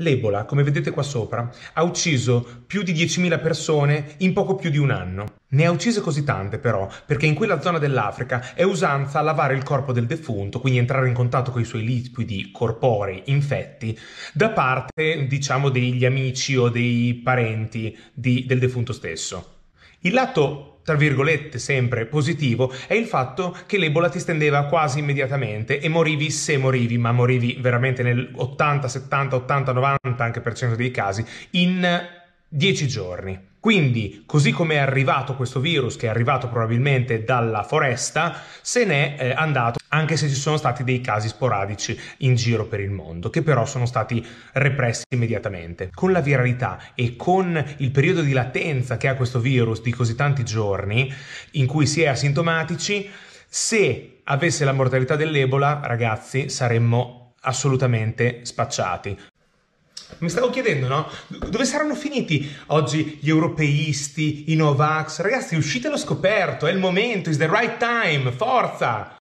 L'Ebola, come vedete qua sopra, ha ucciso più di 10.000 persone in poco più di un anno. Ne ha uccise così tante però, perché in quella zona dell'Africa è usanza lavare il corpo del defunto, quindi entrare in contatto con i suoi liquidi corporei infetti, da parte, diciamo, degli amici o dei parenti di, del defunto stesso. Il lato tra virgolette sempre positivo è il fatto che l'Ebola ti stendeva quasi immediatamente e morivi se morivi, ma morivi veramente nel 80, 70, 80, 90 anche per cento dei casi in 10 giorni. Quindi, così come è arrivato questo virus, che è arrivato probabilmente dalla foresta, se n'è eh, andato, anche se ci sono stati dei casi sporadici in giro per il mondo, che però sono stati repressi immediatamente. Con la viralità e con il periodo di latenza che ha questo virus di così tanti giorni, in cui si è asintomatici, se avesse la mortalità dell'Ebola, ragazzi, saremmo assolutamente spacciati mi stavo chiedendo, no? Dove saranno finiti oggi gli europeisti, i Novax? Ragazzi, uscite allo scoperto, è il momento, is the right time, forza!